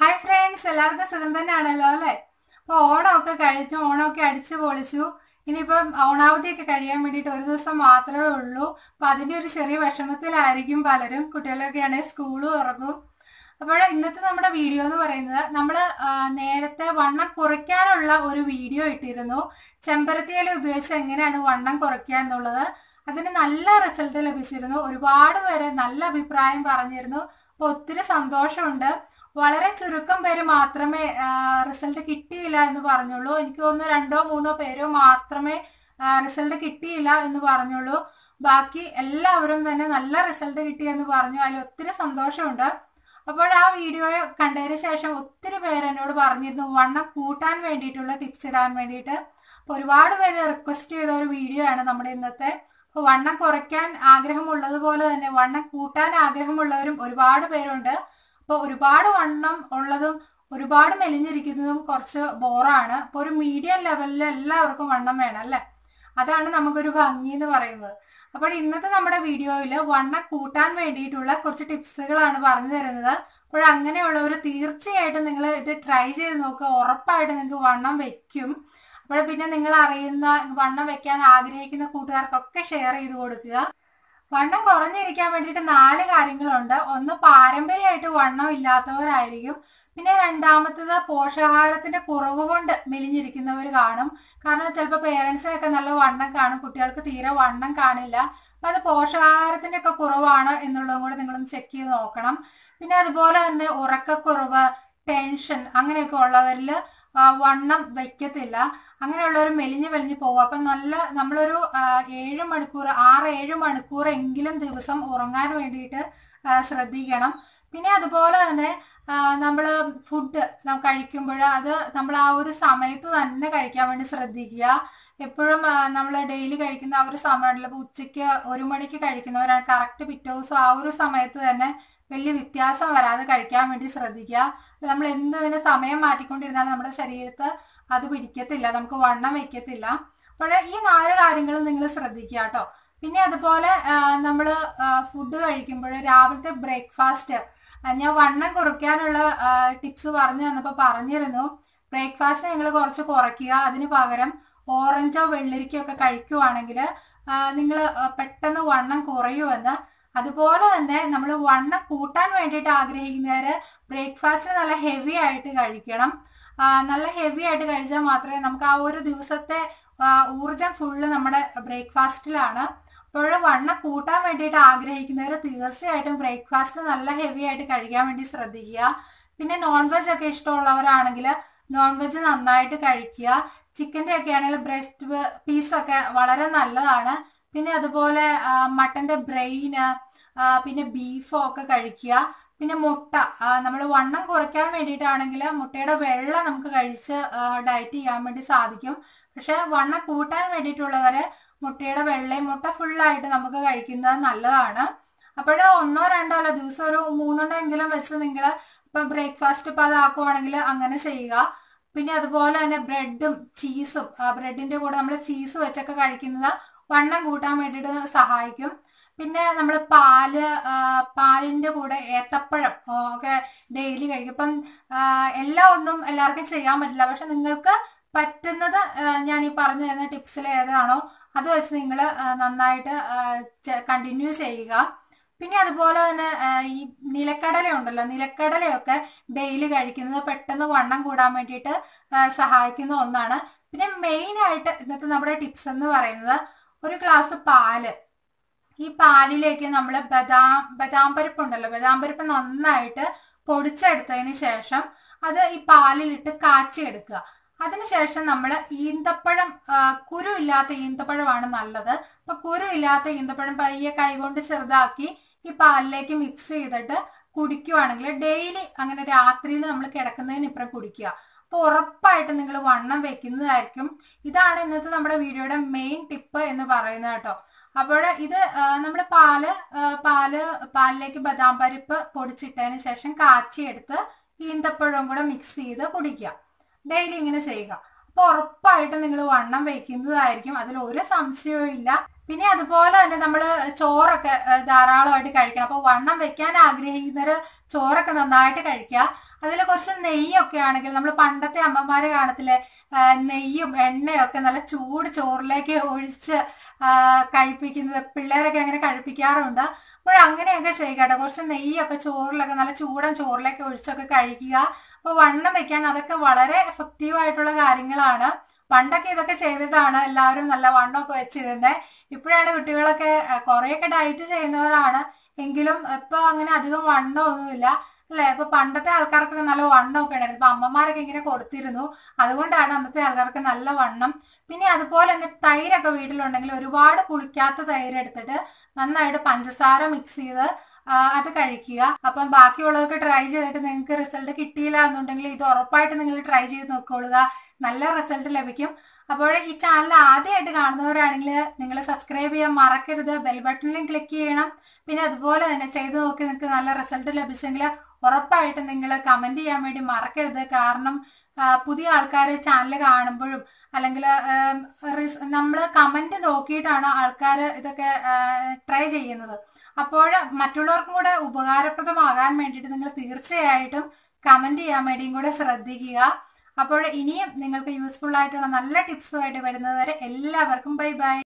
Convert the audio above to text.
hi friends എല്ലാവർക്കും സുഖം തന്നെയാണല്ലോ അല്ലേ അപ്പോൾ ഓണമൊക്കെ കഴിച്ചു ഓണമൊക്കെ അടിച്ചു പൊളിച്ചു ഇനിയിപ്പം ഓണാവധിയൊക്കെ കഴിയാൻ വേണ്ടിയിട്ട് ഒരു ദിവസം മാത്രമേ ഉള്ളൂ അപ്പം അതിൻ്റെ ഒരു ചെറിയ വിഷമത്തിലായിരിക്കും പലരും കുട്ടികളൊക്കെ ആണെങ്കിൽ സ്കൂളും ഉറങ്ങും അപ്പോൾ ഇന്നത്തെ നമ്മുടെ വീഡിയോ എന്ന് പറയുന്നത് നമ്മൾ നേരത്തെ വണ്ണം കുറയ്ക്കാനുള്ള ഒരു വീഡിയോ ഇട്ടിരുന്നു ചെമ്പരത്തിയില ഉപയോഗിച്ച് എങ്ങനെയാണ് വണ്ണം കുറയ്ക്കുക എന്നുള്ളത് അതിന് നല്ല റിസൾട്ട് ലഭിച്ചിരുന്നു ഒരുപാട് പേര് നല്ല അഭിപ്രായം പറഞ്ഞിരുന്നു അപ്പോൾ ഒത്തിരി സന്തോഷമുണ്ട് വളരെ ചുരുക്കം പേര് മാത്രമേ റിസൾട്ട് കിട്ടിയില്ല എന്ന് പറഞ്ഞുള്ളൂ എനിക്ക് തോന്നുന്നു രണ്ടോ മൂന്നോ പേരോ മാത്രമേ റിസൾട്ട് കിട്ടിയില്ല എന്ന് പറഞ്ഞുള്ളൂ ബാക്കി എല്ലാവരും തന്നെ നല്ല റിസൾട്ട് കിട്ടി എന്ന് പറഞ്ഞു അതിൽ ഒത്തിരി സന്തോഷമുണ്ട് അപ്പോൾ ആ വീഡിയോ കണ്ടതിന് ശേഷം ഒത്തിരി പേര് എന്നോട് പറഞ്ഞിരുന്നു വണ്ണം കൂട്ടാൻ വേണ്ടിയിട്ടുള്ള ടിപ്സ് ഇടാൻ വേണ്ടിയിട്ട് അപ്പോൾ ഒരുപാട് പേര് റിക്വസ്റ്റ് ചെയ്ത ഒരു വീഡിയോ ആണ് നമ്മുടെ ഇന്നത്തെ അപ്പോൾ വണ്ണം കുറയ്ക്കാൻ ആഗ്രഹമുള്ളതുപോലെ തന്നെ വണ്ണം കൂട്ടാൻ ആഗ്രഹമുള്ളവരും ഒരുപാട് പേരുണ്ട് അപ്പൊ ഒരുപാട് വണ്ണം ഉള്ളതും ഒരുപാട് മെലിഞ്ഞിരിക്കുന്നതും കുറച്ച് ബോറാണ് അപ്പൊ ഒരു മീഡിയം ലെവലിൽ എല്ലാവർക്കും വണ്ണം വേണം അല്ലേ അതാണ് നമുക്കൊരു ഭംഗി എന്ന് പറയുന്നത് അപ്പോൾ ഇന്നത്തെ നമ്മുടെ വീഡിയോയിൽ വണ്ണം കൂട്ടാൻ വേണ്ടിയിട്ടുള്ള കുറച്ച് ടിപ്സുകളാണ് പറഞ്ഞു തരുന്നത് അപ്പോൾ അങ്ങനെയുള്ളവർ തീർച്ചയായിട്ടും നിങ്ങൾ ഇത് ട്രൈ ചെയ്ത് നോക്കുക ഉറപ്പായിട്ട് നിങ്ങൾക്ക് വണ്ണം വെക്കും അപ്പോൾ പിന്നെ നിങ്ങൾ അറിയുന്ന വണ്ണം വെക്കാൻ ആഗ്രഹിക്കുന്ന കൂട്ടുകാർക്കൊക്കെ ഷെയർ ചെയ്ത് കൊടുക്കുക വണ്ണം കുറഞ്ഞിരിക്കാൻ വേണ്ടിയിട്ട് നാല് കാര്യങ്ങളുണ്ട് ഒന്ന് പാരമ്പര്യമായിട്ട് വണ്ണം ഇല്ലാത്തവരായിരിക്കും പിന്നെ രണ്ടാമത്തത് പോഷകാഹാരത്തിന്റെ കുറവ് കൊണ്ട് മെലിഞ്ഞിരിക്കുന്നവർ കാണും കാരണം ചിലപ്പോൾ പേരൻസിനൊക്കെ നല്ല വണ്ണം കാണും കുട്ടികൾക്ക് തീരെ വണ്ണം കാണില്ല അപ്പൊ അത് പോഷകാഹാരത്തിന്റെ ഒക്കെ കുറവാണ് എന്നുള്ളതും കൂടെ നിങ്ങളൊന്ന് ചെക്ക് ചെയ്ത് നോക്കണം പിന്നെ അതുപോലെ തന്നെ ഉറക്കക്കുറവ് ടെൻഷൻ അങ്ങനെയൊക്കെ ഉള്ളവരിൽ വണ്ണം വയ്ക്കത്തില്ല അങ്ങനെയുള്ളവർ മെലിഞ്ഞു വലിഞ്ഞു പോകും അപ്പൊ നല്ല നമ്മളൊരു ഏഴ് മണിക്കൂർ ആറ് ഏഴ് മണിക്കൂർ എങ്കിലും ദിവസം ഉറങ്ങാൻ വേണ്ടിയിട്ട് ശ്രദ്ധിക്കണം പിന്നെ അതുപോലെ തന്നെ നമ്മൾ ഫുഡ് കഴിക്കുമ്പോൾ അത് നമ്മൾ ആ ഒരു സമയത്ത് തന്നെ കഴിക്കാൻ വേണ്ടി ശ്രദ്ധിക്കുക എപ്പോഴും നമ്മൾ ഡെയിലി കഴിക്കുന്ന ആ ഒരു സമയമുണ്ടല്ലോ ഇപ്പോൾ ഉച്ചയ്ക്ക് ഒരു മണിക്ക് കഴിക്കുന്നവരാണ് കറക്റ്റ് പിറ്റേ ദിവസം ആ ഒരു സമയത്ത് തന്നെ വലിയ വ്യത്യാസം വരാതെ കഴിക്കാൻ വേണ്ടി ശ്രദ്ധിക്കുക നമ്മൾ എന്ത് സമയം മാറ്റിക്കൊണ്ടിരുന്നാൽ നമ്മുടെ ശരീരത്ത് അത് പിടിക്കത്തില്ല നമുക്ക് വണ്ണം വയ്ക്കത്തില്ല അപ്പോൾ ഈ നാല് കാര്യങ്ങൾ നിങ്ങൾ ശ്രദ്ധിക്കുക കേട്ടോ പിന്നെ അതുപോലെ നമ്മൾ ഫുഡ് കഴിക്കുമ്പോൾ രാവിലത്തെ ബ്രേക്ക്ഫാസ്റ്റ് ഞാൻ വണ്ണം കുറയ്ക്കാനുള്ള ടിപ്സ് പറഞ്ഞു തന്നപ്പോൾ പറഞ്ഞിരുന്നു ബ്രേക്ക്ഫാസ്റ്റ് നിങ്ങൾ കുറച്ച് കുറയ്ക്കുക അതിന് പകരം ഓറഞ്ചോ വെള്ളരിക്കോ ഒക്കെ കഴിക്കുവാണെങ്കിൽ നിങ്ങൾ പെട്ടെന്ന് വണ്ണം കുറയുമെന്ന് അതുപോലെ തന്നെ നമ്മൾ വണ്ണം കൂട്ടാൻ വേണ്ടിയിട്ട് ആഗ്രഹിക്കുന്നവര് ബ്രേക്ക്ഫാസ്റ്റ് നല്ല ഹെവി ആയിട്ട് കഴിക്കണം നല്ല ഹെവി ആയിട്ട് കഴിച്ചാൽ മാത്രമേ നമുക്ക് ആ ഒരു ദിവസത്തെ ഊർജം ഫുള്ള് നമ്മുടെ ബ്രേക്ക്ഫാസ്റ്റിലാണ് അപ്പോൾ വണ്ണം കൂട്ടാൻ വേണ്ടിയിട്ട് ആഗ്രഹിക്കുന്നവർ തീർച്ചയായിട്ടും ബ്രേക്ക്ഫാസ്റ്റ് നല്ല ഹെവി ആയിട്ട് കഴിക്കാൻ വേണ്ടി ശ്രദ്ധിക്കുക പിന്നെ നോൺ വെജ് ഒക്കെ ഇഷ്ടമുള്ളവരാണെങ്കിൽ നോൺ വെജ് നന്നായിട്ട് കഴിക്കുക ചിക്കൻ്റെ ഒക്കെ ആണെങ്കിൽ ബ്രെസ്റ്റ് പീസൊക്കെ വളരെ നല്ലതാണ് പിന്നെ അതുപോലെ മട്ടന്റെ ബ്രെയിന് പിന്നെ ബീഫോ ഒക്കെ കഴിക്കുക പിന്നെ മുട്ട നമ്മൾ വണ്ണം കുറയ്ക്കാൻ വേണ്ടിയിട്ടാണെങ്കിൽ മുട്ടയുടെ വെള്ള നമുക്ക് കഴിച്ച് ഡയറ്റ് ചെയ്യാൻ വേണ്ടി സാധിക്കും പക്ഷെ വണ്ണം കൂട്ടാൻ വേണ്ടിയിട്ടുള്ളവരെ മുട്ടയുടെ വെള്ളയും മുട്ട ഫുള്ളായിട്ട് നമുക്ക് കഴിക്കുന്നത് നല്ലതാണ് അപ്പോൾ ഒന്നോ രണ്ടോ അല്ല ദിവസം ഒരു മൂന്നെണ്ണോ എങ്കിലും വെച്ച് നിങ്ങൾ ഇപ്പൊ ബ്രേക്ക്ഫാസ്റ്റ് ഇപ്പൊ അതാക്കുവാണെങ്കിൽ അങ്ങനെ ചെയ്യുക പിന്നെ അതുപോലെ തന്നെ ബ്രെഡും ചീസും ബ്രെഡിന്റെ കൂടെ നമ്മൾ ചീസ് വെച്ചൊക്കെ കഴിക്കുന്നത് വണ്ണം കൂട്ടാൻ വേണ്ടിയിട്ട് സഹായിക്കും പിന്നെ നമ്മൾ പാല് പാലിന്റെ കൂടെ ഏത്തപ്പഴം ഒക്കെ ഡെയിലി കഴിക്കും ഇപ്പം എല്ലാ ഒന്നും എല്ലാവർക്കും ചെയ്യാൻ പറ്റില്ല പക്ഷെ നിങ്ങൾക്ക് പറ്റുന്നത് ഞാൻ ഈ പറഞ്ഞു തരുന്ന ടിപ്സിൽ ഏതാണോ അത് വെച്ച് നിങ്ങൾ നന്നായിട്ട് കണ്ടിന്യൂ ചെയ്യുക പിന്നെ അതുപോലെ തന്നെ ഈ നിലക്കടല ഉണ്ടല്ലോ നിലക്കടലയൊക്കെ ഡെയിലി കഴിക്കുന്നത് പെട്ടെന്ന് വണ്ണം കൂടാൻ വേണ്ടിയിട്ട് സഹായിക്കുന്ന ഒന്നാണ് പിന്നെ മെയിൻ ആയിട്ട് ഇന്നത്തെ നമ്മുടെ ടിപ്സ് എന്ന് പറയുന്നത് ഒരു ഗ്ലാസ് പാല് ഈ പാലിലേക്ക് നമ്മൾ ബദാം ബദാം പരിപ്പ് ഉണ്ടല്ലോ ബദാം പരിപ്പ് നന്നായിട്ട് പൊടിച്ചെടുത്തതിന് ശേഷം അത് ഈ പാലിലിട്ട് കാച്ചിയെടുക്കുക അതിനുശേഷം നമ്മൾ ഈന്തപ്പഴം കുരു ഇല്ലാത്ത ഈന്തപ്പഴമാണ് നല്ലത് അപ്പൊ കുരു ഇല്ലാത്ത ഈന്തപ്പഴം പയ്യെ കൈകൊണ്ട് ചെറുതാക്കി ഈ പാലിലേക്ക് മിക്സ് ചെയ്തിട്ട് കുടിക്കുവാണെങ്കിൽ ഡെയിലി അങ്ങനെ രാത്രിയിൽ നമ്മൾ കിടക്കുന്നതിന് ഇപ്പുറം കുടിക്കുക അപ്പൊ ഉറപ്പായിട്ടും നിങ്ങൾ വണ്ണം വെക്കുന്നതായിരിക്കും ഇതാണ് ഇന്നത്തെ നമ്മുടെ വീഡിയോയുടെ മെയിൻ ടിപ്പ് എന്ന് പറയുന്നത് കേട്ടോ അപ്പോൾ ഇത് നമ്മൾ പാല് പാല് പാലിലേക്ക് ബദാം പരിപ്പ് പൊടിച്ചിട്ടതിന് ശേഷം കാച്ചിയെടുത്ത് ഈന്തപ്പഴവും കൂടെ മിക്സ് ചെയ്ത് കുടിക്കുക ഡെയിലി ഇങ്ങനെ ചെയ്യുക അപ്പൊ ഉറപ്പായിട്ടും നിങ്ങൾ വണ്ണം വെക്കുന്നതായിരിക്കും അതിൽ ഒരു സംശയവും ഇല്ല പിന്നെ അതുപോലെ തന്നെ നമ്മൾ ചോറൊക്കെ ധാരാളമായിട്ട് കഴിക്കണം അപ്പൊ വണ്ണം വെക്കാൻ ആഗ്രഹിക്കുന്നവർ ചോറൊക്കെ നന്നായിട്ട് കഴിക്കുക അതിൽ കുറച്ച് നെയ്യൊക്കെ ആണെങ്കിൽ നമ്മൾ പണ്ടത്തെ അമ്മമാരെ കാണത്തില്ലേ നെയ്യും എണ്ണയൊക്കെ നല്ല ചൂട് ചോറിലേക്ക് ഒഴിച്ച് കഴിപ്പിക്കുന്നത് പിള്ളേരൊക്കെ അങ്ങനെ കഴിപ്പിക്കാറുണ്ട് അപ്പോൾ അങ്ങനെയൊക്കെ ചെയ്യുക കേട്ടോ കുറച്ച് നെയ്യൊക്കെ ചോറിലൊക്കെ നല്ല ചൂടൻ ചോറിലേക്ക് ഒഴിച്ചൊക്കെ കഴിക്കുക അപ്പോൾ വണ്ണം വെക്കാൻ അതൊക്കെ വളരെ എഫക്റ്റീവ് ആയിട്ടുള്ള കാര്യങ്ങളാണ് പണ്ടൊക്കെ ഇതൊക്കെ ചെയ്തിട്ടാണ് എല്ലാവരും നല്ല വണ്ണമൊക്കെ വെച്ചിരുന്നത് ഇപ്പോഴാണ് കുട്ടികളൊക്കെ കുറേയൊക്കെ ഡയറ്റ് ചെയ്യുന്നവരാണ് എങ്കിലും ഇപ്പൊ അങ്ങനെ അധികം വണ്ണമൊന്നുമില്ല അല്ലെ അപ്പൊ പണ്ടത്തെ ആൾക്കാർക്കൊക്കെ നല്ല ഒക്കെ ഉണ്ടായിരുന്നു ഇപ്പൊ അമ്മമാരൊക്കെ ഇങ്ങനെ കൊടുത്തിരുന്നു അതുകൊണ്ടാണ് അന്നത്തെ ആൾക്കാർക്ക് നല്ല വണ്ണം പിന്നെ അതുപോലെ തന്നെ തൈരൊക്കെ വീട്ടിലുണ്ടെങ്കിൽ ഒരുപാട് പുളിക്കാത്ത തൈര് എടുത്തിട്ട് നന്നായിട്ട് പഞ്ചസാര മിക്സ് ചെയ്ത് അത് കഴിക്കുക അപ്പം ബാക്കിയുള്ളതൊക്കെ ട്രൈ ചെയ്തിട്ട് നിങ്ങൾക്ക് റിസൾട്ട് കിട്ടിയില്ല എന്നുണ്ടെങ്കിൽ ഇത് ഉറപ്പായിട്ട് നിങ്ങൾ ട്രൈ ചെയ്ത് നോക്കിക്കൊള്ളുക നല്ല റിസൾട്ട് ലഭിക്കും അപ്പോൾ ഈ ചാനൽ ആദ്യമായിട്ട് കാണുന്നവരാണെങ്കിൽ നിങ്ങൾ സബ്സ്ക്രൈബ് ചെയ്യാൻ മറക്കരുത് ബെൽ ബട്ടണിലും ക്ലിക്ക് ചെയ്യണം പിന്നെ അതുപോലെ തന്നെ ചെയ്ത് നോക്കി നിങ്ങൾക്ക് നല്ല റിസൾട്ട് ലഭിച്ചെങ്കിൽ ഉറപ്പായിട്ടും നിങ്ങൾ കമന്റ് ചെയ്യാൻ വേണ്ടി മറക്കരുത് കാരണം പുതിയ ആൾക്കാരെ ചാനൽ കാണുമ്പോഴും അല്ലെങ്കിൽ നമ്മൾ കമന്റ് നോക്കിയിട്ടാണ് ആൾക്കാർ ഇതൊക്കെ ട്രൈ ചെയ്യുന്നത് അപ്പോൾ മറ്റുള്ളവർക്കും കൂടെ ഉപകാരപ്രദമാകാൻ വേണ്ടിയിട്ട് നിങ്ങൾ തീർച്ചയായിട്ടും കമന്റ് ചെയ്യാൻ വേണ്ടിയും കൂടെ ശ്രദ്ധിക്കുക അപ്പോൾ ഇനിയും നിങ്ങൾക്ക് യൂസ്ഫുൾ ആയിട്ടുള്ള നല്ല ടിപ്സുമായിട്ട് വരുന്നത് വരെ എല്ലാവർക്കും ബൈ ബൈ